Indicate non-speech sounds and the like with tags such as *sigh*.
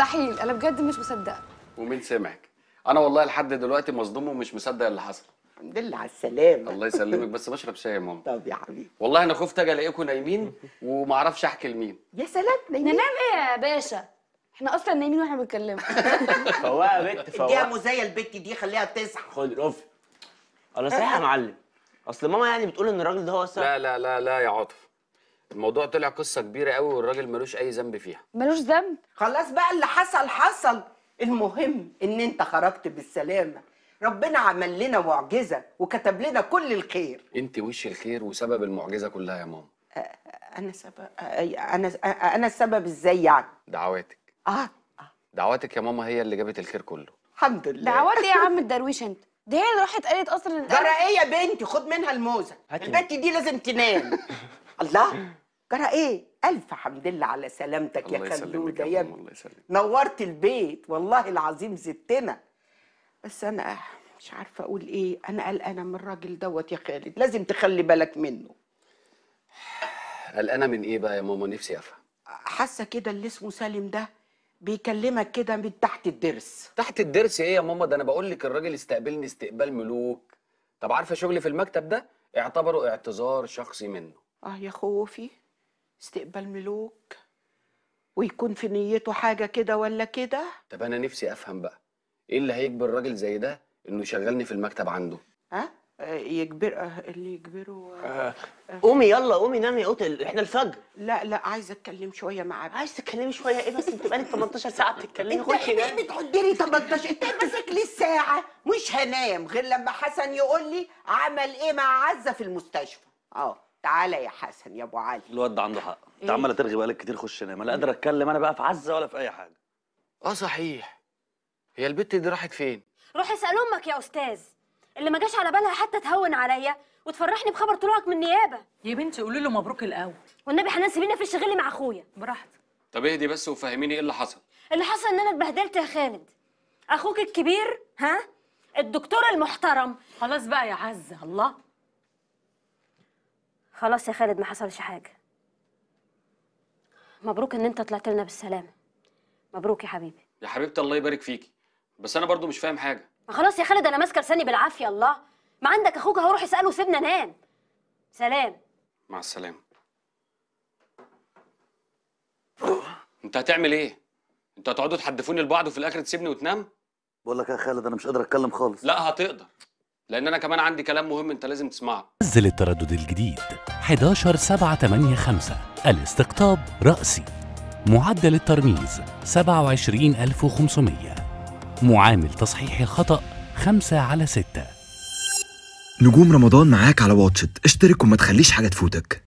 مستحيل انا بجد مش مصدق ومين سامعك انا والله لحد دلوقتي مصدوم ومش مصدق اللي حصل الحمد لله على السلامة الله يسلمك بس بشرب شاي يا ماما *laughs* طب يا حبيبي والله انا خفت اجي الاقيكم نايمين وما اعرفش احكي لمين يا سلام نايمين ننام ايه يا باشا احنا اصلا نايمين واحنا بنتكلم *laughs* فوقها يا بنت فوقها اديها مزيه البت دي خليها تصحى خد رفي انا صحيح يا معلم اصل ماما يعني بتقول ان الراجل ده هو السبب لا لا لا لا يا عاطف الموضوع طلع قصه كبيره قوي والراجل ملوش اي ذنب فيها ملوش ذنب خلاص بقى اللي حصل حصل المهم ان انت خرجت بالسلامه ربنا عمل لنا معجزه وكتب لنا كل الخير انت وش الخير وسبب المعجزه كلها يا ماما انا سبب انا انا السبب ازاي يعني دعواتك آه،, اه دعواتك يا ماما هي اللي جابت الخير كله الحمد لله دعوات ايه يا *laughs* عم الدرويش انت دي هي اللي راحت قالت اصلا ايه يا بنتي خد منها الموزه البنت دي لازم تنام *laughs* الله جرى ايه الف حمد لله على سلامتك يا خلوده يا ابني نورت البيت والله العظيم زدتنا بس انا مش عارفه اقول ايه انا قلقانه من الراجل دوت يا خالد لازم تخلي بالك منه قلقانه من ايه بقى يا ماما نفسي افهم حاسه كده اللي اسمه سالم ده بيكلمك كده من تحت الدرس تحت الدرس ايه يا ماما ده انا بقول لك الراجل استقبلني استقبال ملوك طب عارفه شغلي في المكتب ده اعتبره اعتذار شخصي منه اه يا خوفي استقبال ملوك ويكون في نيته حاجه كده ولا كده طب انا نفسي افهم بقى ايه اللي هيجبر راجل زي ده انه يشغلني في المكتب عنده ها أه؟ يجبر آه، اللي يجبره آه. أه. قومي يلا قومي نامي يا قتل احنا الفجر لا لا عايزه اتكلم شويه مع عبد عايزه تتكلمي شويه ايه بس انت بقالك 18 ساعه بتتكلمي خدي نام انت بتحضري لي 18 انت ماسك لي الساعه مش هنام غير لما حسن يقول لي عمل ايه مع عزه في المستشفى اه تعالى يا حسن يا ابو علي الواد ده عنده حق انت إيه؟ عماله ترغي بقالك كتير خش نام لا قادر اتكلم انا بقى في عزه ولا في اي حاجه اه صحيح هي البت دي راحت فين روح اسال امك يا استاذ اللي ما جاش على بالها حتى تهون عليا وتفرحني بخبر طلوعك من النيابه يا بنتي قولي له مبروك الاول والنبي حنان سيبينا في الشغل مع اخويا براحتك طب اهدي بس وفهميني ايه اللي حصل اللي حصل ان انا اتبهدلت يا خالد اخوك الكبير ها الدكتور المحترم خلاص بقى يا عزه الله خلاص يا خالد ما حصلش حاجة مبروك ان انت طلعت لنا بالسلامة مبروك يا حبيبي يا حبيبتي الله يبارك فيكي بس انا برضو مش فاهم حاجة ما خلاص يا خالد انا ماسكة لساني بالعافية الله ما عندك اخوك اهو روح اسأله وسيبنا نام سلام مع السلامة انت هتعمل ايه؟ انت هتقعدوا تحدفوني لبعض وفي الاخر تسيبني وتنام؟ بقول لك يا خالد انا مش قادر اتكلم خالص لا هتقدر لان انا كمان عندي كلام مهم انت لازم تسمعه نزل التردد الجديد 11785 الاستقطاب رأسي معدل الترميز 27500 معامل تصحيح الخطأ 5 على 6 نجوم رمضان معاك على واتشت اشترك وما تخليش حاجة تفوتك